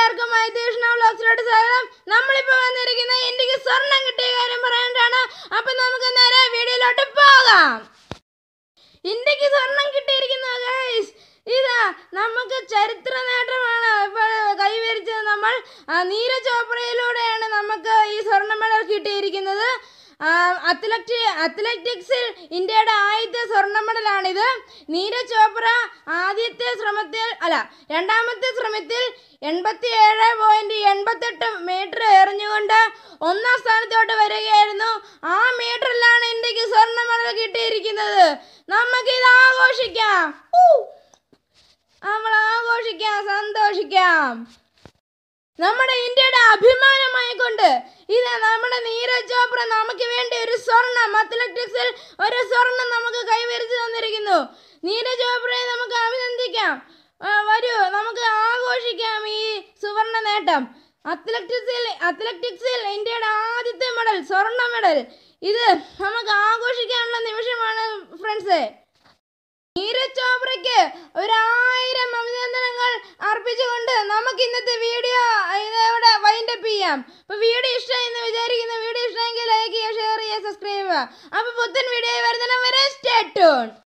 എല്ലാവർക്കും മൈതീഷ്ണ വ്ലോഗ്സിലോട്ട് സ്വാഗതം നമ്മളിപ്പോൾ വന്നിരിക്കുന്ന ഇന്ത്യക്ക് സ്വർണം കിട്ടിയ കാര്യം പറയാനാണ് അപ്പം നമുക്ക് നേരെ വീഡിയോയിലോട്ട് പോകാം ഇന്ത്യക്ക് സ്വർണം കിട്ടിയിരിക്കുന്നു ഗൈസ് ഇതാ നമുക്ക് ചരിത്ര നേട്ടമാണ് ഇപ്പോൾ കൈവരിച്ചത് നമ്മൾ നീര ചോപ്രയിലൂടെയാണ് നമുക്ക് ഈ സ്വർണ്ണ മെഡൽ കിട്ടിയിരിക്കുന്നത് അത്ലറ്റ് അത്ലറ്റിക്സിൽ ഇന്ത്യയുടെ ആദ്യത്തെ സ്വർണ്ണ മെഡലാണിത് നീരജ് ചോപ്ര ആദ്യത്തെ ശ്രമത്തിൽ അല്ല രണ്ടാമത്തെ ശ്രമത്തിൽ എൺപത്തി ഏഴ് പോയിന്റ് എൺപത്തെട്ട് മീറ്റർ എറിഞ്ഞുകൊണ്ട് ഒന്നാം സ്ഥാനത്തോട്ട് വരികയായിരുന്നു ആ മീറ്ററിലാണ് ഇന്ത്യക്ക് സ്വർണ്ണ മെഡൽ കിട്ടിയിരിക്കുന്നത് നമുക്ക് ഇത് ആഘോഷിക്കാം നമ്മൾ ആഘോഷിക്കാം സന്തോഷിക്കാം നമ്മുടെ ഇന്ത്യയുടെ അഭിമാനമായി കൊണ്ട് ഇത് നമ്മുടെ നീരജ് ചോപ്ര നമുക്ക് വേണ്ടി ഒരു സ്വർണം അത്ലറ്റിക്സിൽ ഒരു സ്വർണം നമുക്ക് കൈവരിച്ചു തന്നിരിക്കുന്നു നീരജ് ചോപ്രയെ നമുക്ക് അഭിനന്ദിക്കാം വരൂ നമുക്ക് ആഘോഷിക്കാം ഈ സുവർണ നേട്ടം അത്ലറ്റിക്സിൽ അത്ലറ്റിക്സിൽ ഇന്ത്യയുടെ ആദ്യത്തെ മെഡൽ സ്വർണ്ണ മെഡൽ ഇത് നമുക്ക് ആഘോഷിക്കാനുള്ള നിമിഷമാണ് ഫ്രണ്ട്സ് നീരജ് ചോപ്രയ്ക്ക് ഒരായിരം അഭിനന്ദനങ്ങൾ അർപ്പിച്ചുകൊണ്ട് നമുക്ക് ഇന്നത്തെ വീഡിയോ ചെയ്യാം അപ്പോൾ വീഡിയോ ഇഷ്ടമായി എന്ന് വിചാരിക്കുന്ന വീഡിയോ ഇഷ്ടമെങ്കിൽ ലൈക്ക് ചെയ്യുക ഷെയർ ചെയ്യുക സബ്സ്ക്രൈബ് ചെയ്യുക അപ്പോൾ പുത്തൻ വീഡിയോ വരുന്നിടം വരെ സ്റ്റേ ട്യൂൺ